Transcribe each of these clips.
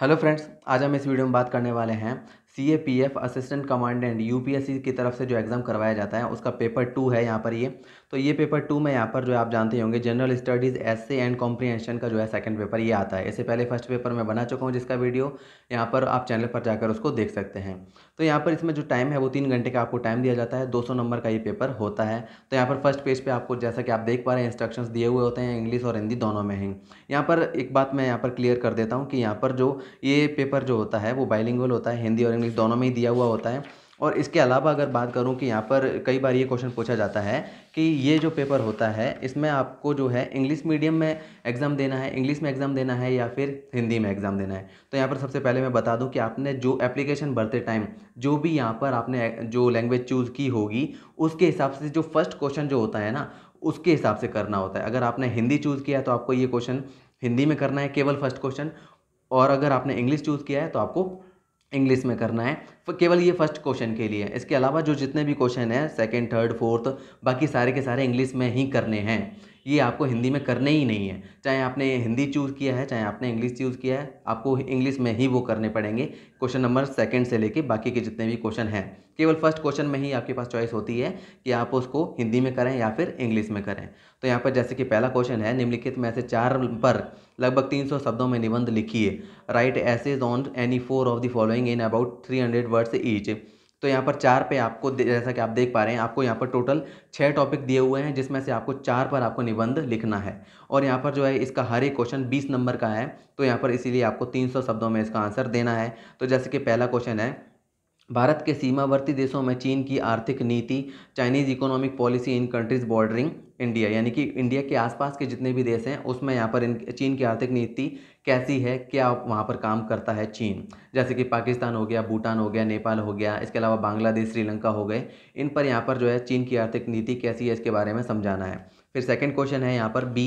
Hello friends आज हम इस वीडियो में बात करने वाले हैं C A P F assistant commandant U P S C की तरफ से जो एग्ज़ाम करवाया जाता है उसका पेपर टू है यहाँ पर ये तो ये पेपर टू में यहाँ पर जो आप जानते होंगे general studies essay and comprehension का जो है सेकंड पेपर ये आता है इससे पहले फर्स्ट पेपर मैं बना चुका हूँ जिसका वीडियो यहाँ पर आप चैनल पर जाकर उसको देख सकते हैं तो यहाँ पर इसमें जो टाइम है वो तीन घंटे का आपको टाइम दिया जाता है दो सौ नंबर का ये पेपर होता है तो यहाँ पर फर्स्ट पेज पर पे आपको जैसा कि आप देख पा रहे हैं इंस्ट्रक्शन दिए हुए होते हैं इंग्लिश और हिंदी दोनों में ही यहाँ पर एक बात मैं यहाँ पर क्लियर कर देता हूँ कि यहाँ पर जो ये पेपर जो होता है वो बाइलिंगल होता है हिंदी और इंग्लिश दोनों में ही दिया हुआ होता है और इसके अलावा अगर बात करूं कि यहाँ पर कई बार ये क्वेश्चन पूछा जाता है कि ये जो पेपर होता है इसमें आपको जो है इंग्लिश मीडियम में एग्ज़ाम देना है इंग्लिश में एग्ज़ाम देना है या फिर हिंदी में एग्ज़ाम देना है तो यहाँ पर सबसे पहले मैं बता दूं कि आपने जो एप्लीकेशन भरते टाइम जो भी यहाँ पर आपने जो लैंग्वेज चूज़ की होगी उसके हिसाब से जो फर्स्ट क्वेश्चन जो होता है ना उसके हिसाब से करना होता है अगर आपने हिंदी चूज़ किया तो आपको ये क्वेश्चन हिंदी में करना है केवल फर्स्ट क्वेश्चन और अगर आपने इंग्लिश चूज़ किया है तो आपको इंग्लिश में करना है केवल ये फर्स्ट क्वेश्चन के लिए इसके अलावा जो जितने भी क्वेश्चन हैं सेकेंड थर्ड फोर्थ बाकी सारे के सारे इंग्लिश में ही करने हैं ये आपको हिंदी में करने ही नहीं है चाहे आपने हिंदी चूज़ किया है चाहे आपने इंग्लिश चूज़ किया है आपको इंग्लिश में ही वो करने पड़ेंगे क्वेश्चन नंबर सेकंड से लेके बाकी के जितने भी क्वेश्चन हैं केवल फर्स्ट क्वेश्चन में ही आपके पास चॉइस होती है कि आप उसको हिंदी में करें या फिर इंग्लिश में करें तो यहाँ पर जैसे कि पहला क्वेश्चन है निम्नलिखित में से चार पर लगभग तीन शब्दों में निबंध लिखिए write essays on any four of the following in about three words each तो यहाँ पर चार पे आपको जैसा कि आप देख पा रहे हैं आपको यहाँ पर टोटल छः टॉपिक दिए हुए हैं जिसमें से आपको चार पर आपको निबंध लिखना है और यहाँ पर जो है इसका हर एक क्वेश्चन बीस नंबर का है तो यहाँ पर इसीलिए आपको तीन सौ शब्दों में इसका आंसर देना है तो जैसे कि पहला क्वेश्चन है भारत के सीमावर्ती देशों में चीन की आर्थिक नीति Chinese economic policy in countries bordering India यानी कि इंडिया के आसपास के जितने भी देश हैं उसमें यहाँ पर इन चीन की आर्थिक नीति कैसी है क्या वहाँ पर काम करता है चीन जैसे कि पाकिस्तान हो गया भूटान हो गया नेपाल हो गया इसके अलावा बांग्लादेश श्रीलंका हो गए इन पर यहाँ पर जो है चीन की आर्थिक नीति कैसी है इसके बारे में समझाना है फिर सेकेंड क्वेश्चन है यहाँ पर बी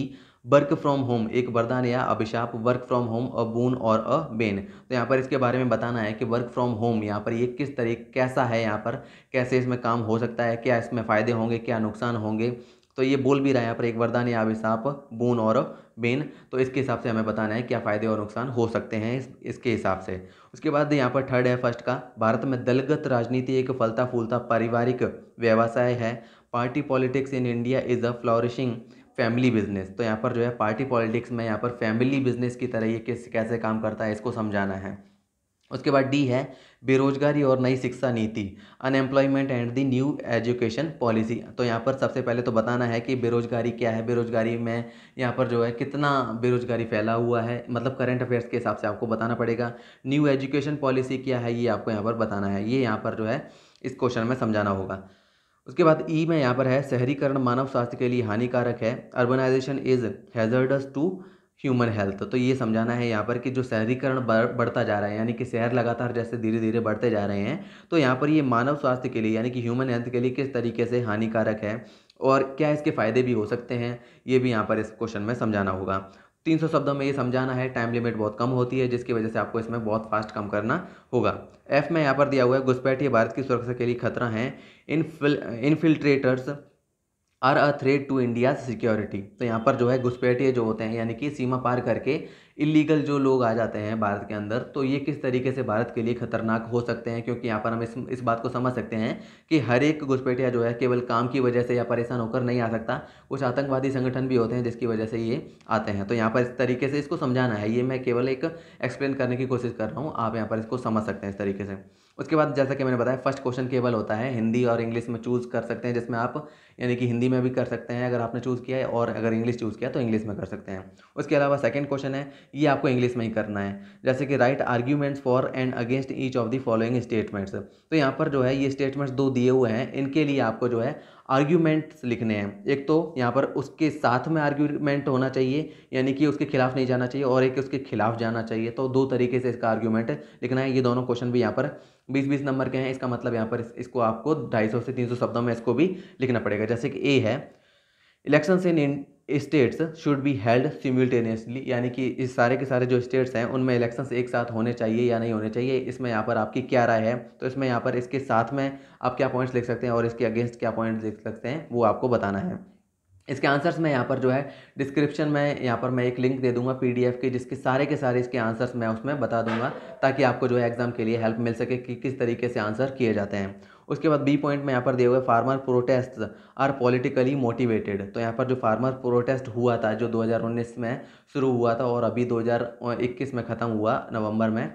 वर्क फ्रॉम होम एक वरदान या अभिशाप work from home a boon और अ बेन तो यहाँ पर इसके बारे में बताना है कि वर्क फ्रॉम होम यहाँ पर ये किस तरीके कैसा है यहाँ पर कैसे इसमें काम हो सकता है क्या इसमें फ़ायदे होंगे क्या नुकसान होंगे तो ये बोल भी रहा है यहाँ पर एक वरदान या अभिशाप बून और बेन तो इसके हिसाब से हमें बताना है क्या फ़ायदे और नुकसान हो सकते हैं इस, इसके हिसाब से उसके बाद यहाँ पर थर्ड है फर्स्ट का भारत में दलगत राजनीति एक फलता फूलता पारिवारिक व्यवसाय है party politics in India is a flourishing family business तो यहाँ पर जो है पार्टी पॉलिटिक्स में यहाँ पर फैमिली बिजनेस की तरह ये किस कैसे काम करता है इसको समझाना है उसके बाद डी है बेरोजगारी और नई शिक्षा नीति unemployment and the new education policy तो यहाँ पर सबसे पहले तो बताना है कि बेरोजगारी क्या है बेरोजगारी में यहाँ पर जो है कितना बेरोजगारी फैला हुआ है मतलब करंट अफेयर्स के हिसाब से आपको बताना पड़ेगा न्यू एजुकेशन पॉलिसी क्या है ये आपको यहाँ पर बताना है ये यहाँ पर जो है इस क्वेश्चन में समझाना होगा उसके बाद ई e में यहाँ पर है शहरीकरण मानव स्वास्थ्य के लिए हानिकारक है urbanisation is hazardous to human health तो ये समझाना है यहाँ पर कि जो शहरीकरण बढ़ता जा रहा है यानी कि शहर लगातार जैसे धीरे धीरे बढ़ते जा रहे हैं तो यहाँ पर ये मानव स्वास्थ्य के लिए यानी कि ह्यूमन हेल्थ के लिए किस तरीके से हानिकारक है और क्या इसके फ़ायदे भी हो सकते हैं ये भी यहाँ पर इस क्वेश्चन में समझाना होगा तीन सौ शब्दों में ये समझाना है टाइम लिमिट बहुत कम होती है जिसकी वजह से आपको इसमें बहुत फास्ट कम करना होगा एफ में यहाँ पर दिया हुआ है घुसपैठी भारत की सुरक्षा के लिए खतरा है infil infiltrators are a threat to India security तो यहाँ पर जो है घुसपैठिए जो होते हैं यानी कि सीमा पार करके इलीगल जो लोग आ जाते हैं भारत के अंदर तो ये किस तरीके से भारत के लिए खतरनाक हो सकते हैं क्योंकि यहाँ पर हम इस इस बात को समझ सकते हैं कि हर एक घुसपैठिया जो है केवल काम की वजह से या परेशान होकर नहीं आ सकता कुछ आतंकवादी संगठन भी होते हैं जिसकी वजह से ये आते हैं तो यहाँ पर इस तरीके से इसको समझाना है ये मैं केवल एक एक्सप्लेन करने की कोशिश कर रहा हूँ आप यहाँ पर इसको समझ सकते हैं इस तरीके से उसके बाद जैसा कि मैंने बताया फर्स्ट क्वेश्चन केवल होता है हिंदी और इंग्लिश में चूज़ कर सकते हैं जिसमें आप यानी कि हिंदी में भी कर सकते हैं अगर आपने चूज़ किया है और अगर इंग्लिश चूज़ किया तो इंग्लिश में कर सकते हैं उसके अलावा सेकेंड क्वेश्चन है ये आपको इंग्लिश में ही करना है जैसे कि write arguments for and against each of the following statements तो यहाँ पर जो है ये स्टेटमेंट्स दो दिए हुए हैं इनके लिए आपको जो है आर्ग्यूमेंट्स लिखने हैं एक तो यहाँ पर उसके साथ में आर्ग्यूमेंट होना चाहिए यानी कि उसके खिलाफ नहीं जाना चाहिए और एक उसके खिलाफ जाना चाहिए तो दो तरीके से इसका आर्ग्यूमेंट लिखना है ये दोनों क्वेश्चन भी यहाँ पर बीस बीस नंबर के हैं इसका मतलब यहाँ पर इसको आपको ढाई सौ से तीन सौ शब्दों में इसको भी लिखना पड़ेगा जाएगा जैसे कि ए है election in states should be held simultaneously यानी कि इस सारे के सारे जो स्टेट्स हैं उनमें इलेक्शंस एक साथ होने चाहिए या नहीं होने चाहिए इसमें यहाँ पर आपकी क्या राय है तो इसमें यहाँ पर इसके साथ में आप क्या पॉइंट्स लिख सकते हैं और इसके अगेंस्ट क्या पॉइंट्स लिख सकते हैं वो आपको बताना है इसके आंसर्स में यहाँ पर जो है डिस्क्रिप्शन में यहाँ पर मैं एक लिंक दे दूंगा पी के जिसके सारे के सारे इसके आंसर्स मैं उसमें बता दूंगा ताकि आपको जो है एग्ज़ाम के लिए हेल्प मिल सके कि किस तरीके से आंसर किए जाते हैं उसके बाद बी पॉइंट में यहाँ पर दिए हुए farmer protest are politically motivated तो यहाँ पर जो फार्मर प्रोटेस्ट हुआ था जो 2019 में शुरू हुआ था और अभी 2021 में ख़त्म हुआ नवंबर में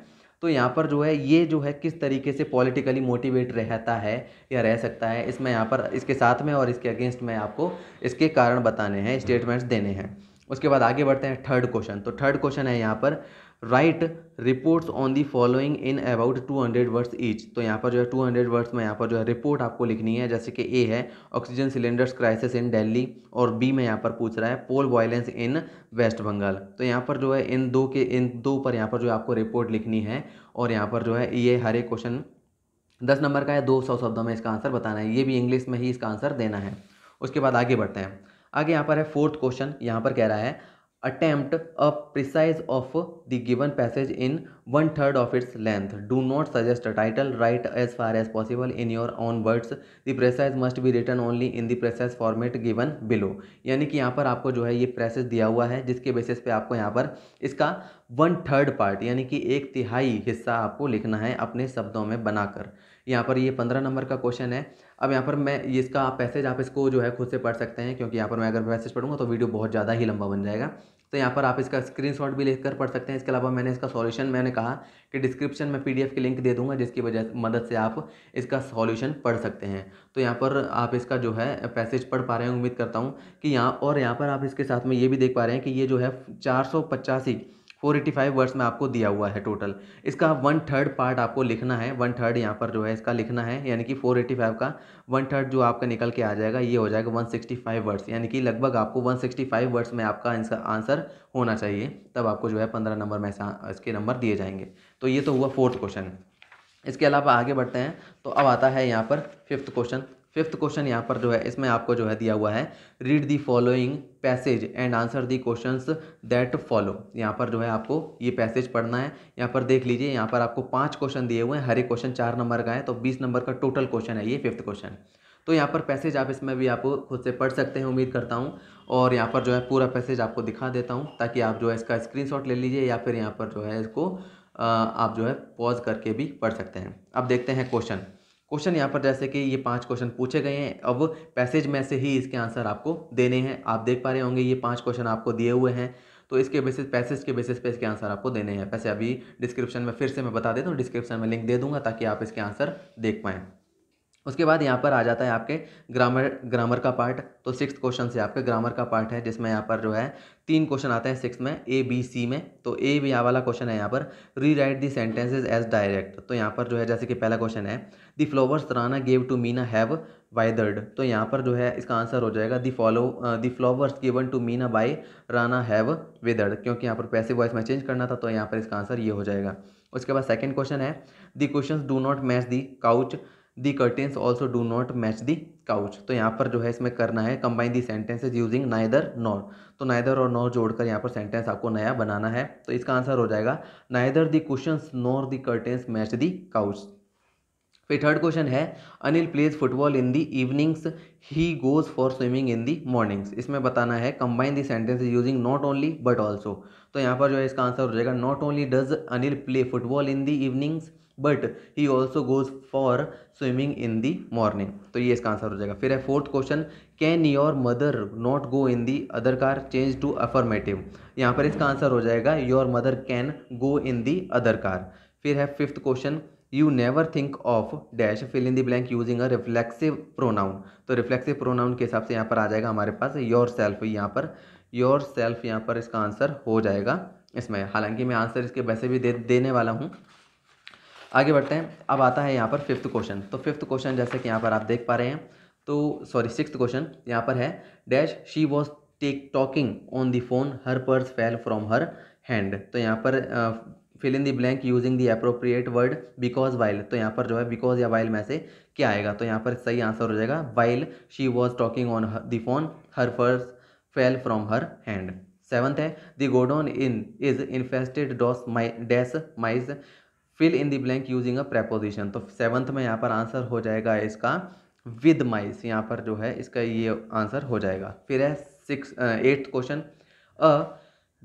तो यहाँ पर जो है ये जो है किस तरीके से पॉलिटिकली मोटिवेट रहता है या रह सकता है इसमें यहाँ पर इसके साथ में और इसके अगेंस्ट में आपको इसके कारण बताने हैं स्टेटमेंट्स देने हैं उसके बाद आगे बढ़ते हैं थर्ड क्वेश्चन तो थर्ड क्वेश्चन है यहाँ पर write reports on the following in about 200 words each तो यहाँ पर जो है 200 वर्ड्स में यहाँ पर जो है रिपोर्ट आपको लिखनी है जैसे कि ए है oxygen cylinders crisis in Delhi और बी में यहाँ पर पूछ रहा है poll violence in West Bengal तो यहाँ पर जो है इन दो के इन दो पर यहाँ पर जो है आपको रिपोर्ट लिखनी है और यहाँ पर जो है ये हर एक क्वेश्चन दस नंबर का है दो सौ शब्दों में इसका आंसर बताना है ये भी इंग्लिश में ही इसका आंसर देना है उसके बाद आगे बढ़ते हैं आगे यहाँ पर है फोर्थ क्वेश्चन यहाँ पर कह रहा है attempt a precise of the given passage in one third of its length. Do not suggest a title. Write as far as possible in your own words. The precise must be written only in the precise format given below. yani ki yahan par aapko jo hai ye precise diya hua hai jiske basis pe aapko yahan par iska one third part यानी कि एक तिहाई हिस्सा आपको लिखना है अपने शब्दों में बनाकर यहाँ पर ये पंद्रह नंबर का क्वेश्चन है अब यहाँ पर मैं इसका पैसेज आप इसको जो है खुद से पढ़ सकते हैं क्योंकि यहाँ पर मैं अगर पैसेज पढ़ूंगा तो वीडियो बहुत ज़्यादा ही लंबा बन जाएगा तो यहाँ पर आप इसका स्क्रीनशॉट भी लेकर पढ़ सकते हैं इसके अलावा मैंने इसका सॉल्यूशन मैंने कहा कि डिस्क्रिप्शन में पीडीएफ की लिंक दे दूंगा जिसकी वजह मदद से आप इसका सॉल्यूशन पढ़ सकते हैं तो यहाँ पर आप इसका जो है पैसेज पढ़ पा रहे हैं उम्मीद करता हूँ कि यहाँ और यहाँ पर आप इसके साथ में ये भी देख पा रहे हैं कि ये जो है चार फोर एटी फाइव वर्ड्स में आपको दिया हुआ है टोटल इसका वन थर्ड पार्ट आपको लिखना है वन थर्ड यहाँ पर जो है इसका लिखना है यानी कि फोर एटी फाइव का वन थर्ड जो आपका निकल के आ जाएगा ये हो जाएगा वन सिक्सटी फाइव वर्ड्स यानी कि लगभग आपको वन सिक्सटी फाइव वर्ड्स में आपका आंसर होना चाहिए तब आपको जो है पंद्रह नंबर में इसके नंबर दिए जाएंगे तो ये तो हुआ फोर्थ क्वेश्चन इसके अलावा आगे बढ़ते हैं तो अब आता है यहाँ पर फिफ्थ क्वेश्चन फिफ्थ क्वेश्चन यहाँ पर जो है इसमें आपको जो है दिया हुआ है read the following passage and answer the question that follow यहाँ पर जो है आपको ये पैसेज पढ़ना है यहाँ पर देख लीजिए यहाँ पर आपको पाँच क्वेश्चन दिए हुए हैं हर एक क्वेश्चन चार नंबर का है तो बीस नंबर का टोटल क्वेश्चन है ये फिफ्थ क्वेश्चन तो यहाँ पर पैसेज आप इसमें भी आपको खुद से पढ़ सकते हैं उम्मीद करता हूँ और यहाँ पर जो है पूरा पैसेज आपको दिखा देता हूँ ताकि आप जो है इसका स्क्रीन ले लीजिए या फिर यहाँ पर जो है इसको आप जो है पॉज करके भी पढ़ सकते हैं अब देखते हैं क्वेश्चन क्वेश्चन यहाँ पर जैसे कि ये पांच क्वेश्चन पूछे गए हैं अब पैसेज में से ही इसके आंसर आपको देने हैं आप देख पा रहे होंगे ये पांच क्वेश्चन आपको दिए हुए हैं तो इसके बेसिस पैसेज के बेसिस पे इसके आंसर आपको देने हैं वैसे अभी डिस्क्रिप्शन में फिर से मैं बता देता हूँ डिस्क्रिप्शन में लिंक दे दूंगा ताकि आप इसके आंसर देख पाएँ उसके बाद यहाँ पर आ जाता है आपके ग्रामर ग्रामर का पार्ट तो सिक्स क्वेश्चन से आपके ग्रामर का पार्ट है जिसमें यहाँ पर जो है तीन क्वेश्चन आते हैं सिक्स में ए बी सी में तो ए भी यहाँ वाला क्वेश्चन है यहाँ पर rewrite the sentences as direct तो यहाँ पर जो है जैसे कि पहला क्वेश्चन है the flowers Rana gave to Meena have withered तो यहाँ पर जो है इसका आंसर हो जाएगा the follow the flowers given to Meena by Rana have withered क्योंकि यहाँ पर पैसे वॉइस में चेंज करना था तो यहाँ पर इसका आंसर ये हो जाएगा उसके बाद सेकेंड क्वेश्चन है the question do not match the couch the curtains also do not match the couch तो यहाँ पर जो है इसमें करना है combine the sentences using neither nor तो नाइदर और नॉर जोड़कर यहाँ पर सेंटेंस आपको नया बनाना है तो इसका आंसर हो जाएगा neither the question nor the curtains match the couch फिर थर्ड क्वेश्चन है Anil plays football in the evenings he goes for swimming in the mornings इसमें बताना है combine the sentence using not only but also तो यहाँ पर जो है इसका आंसर हो जाएगा not only does Anil play football in the evenings but he also goes for swimming in the morning तो ये इसका आंसर हो जाएगा फिर है fourth question can your mother not go in the other car change to affirmative यहाँ पर इसका आंसर हो जाएगा your mother can go in the other car फिर है fifth question you never think of dash fill in the blank using a reflexive pronoun तो reflexive pronoun के हिसाब से यहाँ पर आ जाएगा हमारे पास योर सेल्फ यहाँ पर योर सेल्फ यहाँ पर इसका आंसर हो जाएगा इसमें हालांकि मैं आंसर इसके वैसे भी दे देने वाला हूँ आगे बढ़ते हैं अब आता है यहाँ पर फिफ्थ क्वेश्चन तो फिफ्थ क्वेश्चन जैसे कि यहाँ पर आप देख पा रहे हैं तो सॉरी सिक्स क्वेश्चन यहाँ पर है dash she was take talking on the phone her purse fell from her hand तो यहाँ पर fill in the blank using the appropriate word because while तो यहाँ पर जो है बिकॉज या वाइल में से क्या आएगा तो यहाँ पर सही आंसर हो जाएगा while she was talking on the phone her purse fell from her hand seventh है the godown in is infested dash my dash mice fill in the blank using a preposition तो seventh में यहाँ पर answer हो जाएगा इसका with माइस यहाँ पर जो है इसका ये आंसर हो जाएगा फिर है six eighth question a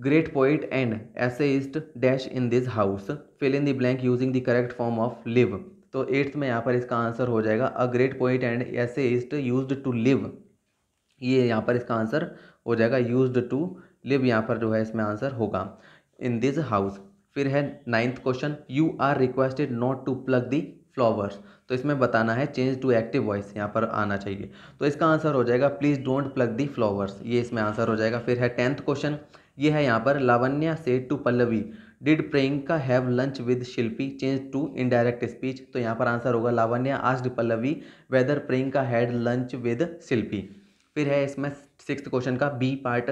great poet and essayist dash in this house fill in the blank using the correct form of live तो एट्थ में यहाँ पर इसका आंसर हो जाएगा a great poet and essayist used to live ये यहाँ पर इसका आंसर हो जाएगा यूज टू लिव यहाँ पर जो है इसमें आंसर होगा इन दिस हाउस फिर है ninth question you are requested not to plug the flowers तो इसमें बताना है चेंज टू एक्टिव वॉइस यहाँ पर आना चाहिए तो इसका आंसर हो जाएगा please don't plug the flowers ये इसमें आंसर हो जाएगा फिर है टेंथ क्वेश्चन ये है यहाँ पर Lavanya said to Pallavi did Priyanka have lunch with Shilpi change to indirect speech तो यहाँ पर आंसर होगा लावण्या आज Pallavi whether Priyanka had lunch with Shilpi फिर है इसमें सिक्स क्वेश्चन का B part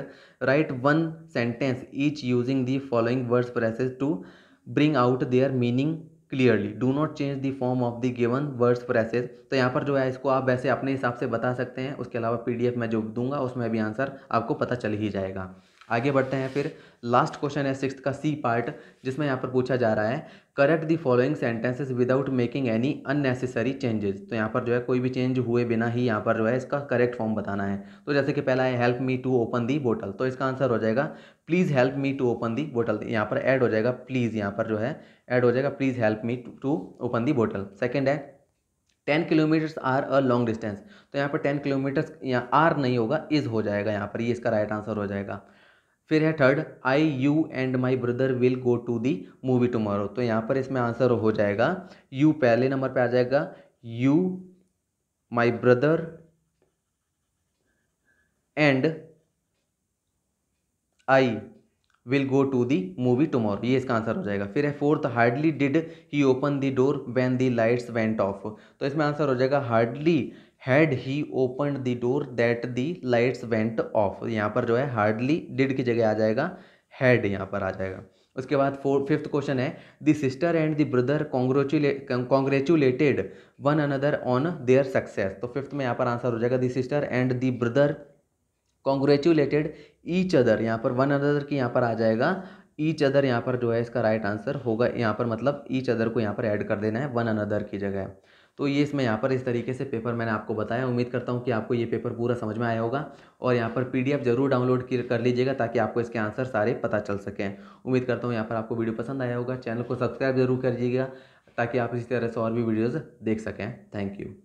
write one sentence each using the following words phrases to bring out their meaning clearly do not change the form of the given words phrases तो यहाँ पर जो है इसको आप वैसे अपने हिसाब से बता सकते हैं उसके अलावा पी डी एफ मैं जो दूंगा उसमें भी आंसर आपको पता चल ही जाएगा आगे बढ़ते हैं फिर लास्ट क्वेश्चन है सिक्स का सी पार्ट जिसमें यहाँ पर पूछा जा रहा है correct the following sentences without making any unnecessary changes तो यहाँ पर जो है कोई भी चेंज हुए बिना ही यहाँ पर जो है इसका करेक्ट फॉर्म बताना है तो जैसे कि पहला है help me to open the bottle तो इसका आंसर हो जाएगा please help me to open the bottle यहाँ पर ऐड हो जाएगा प्लीज़ यहाँ पर जो है ऐड हो जाएगा please help me to open the bottle second है ten kilometres are a long distance तो यहाँ पर टेन किलोमीटर्स यहाँ आर नहीं होगा इज़ हो जाएगा यहाँ पर ये इसका राइट आंसर हो जाएगा फिर है third I you and my brother will go to the movie tomorrow तो यहाँ पर इसमें आंसर हो जाएगा यू पहले नंबर पे आ जाएगा you my brother and I will go to the movie tomorrow ये इसका आंसर हो जाएगा फिर है fourth hardly did he open the door when the lights went off तो इसमें आंसर हो जाएगा hardly had he open the door that the lights went off यहाँ पर जो है हार्डली डिड की जगह आ जाएगा हैड यहाँ पर आ जाएगा उसके बाद फोर फिफ्थ क्वेश्चन है the sister and the brother congratulated one another on their success तो फिफ्थ में यहाँ पर आंसर हो जाएगा the sister and the brother congratulated each other यहाँ पर वन अनदर की यहाँ पर आ जाएगा ईच अदर यहाँ पर जो है इसका राइट right आंसर होगा यहाँ पर मतलब ईच अदर को यहाँ पर ऐड कर देना है वन अनदर की जगह तो ये इसमें यहाँ पर इस तरीके से पेपर मैंने आपको बताया उम्मीद करता हूँ कि आपको ये पेपर पूरा समझ में आया होगा और यहाँ पर पीडीएफ जरूर डाउनलोड कर लीजिएगा ताकि आपको इसके आंसर सारे पता चल सकें उम्मीद करता हूँ यहाँ पर आपको वीडियो पसंद आया होगा चैनल को सब्सक्राइब जरूर करिएगा ताकि आप इसी तरह से और भी वीडियोज़ देख सकें थैंक यू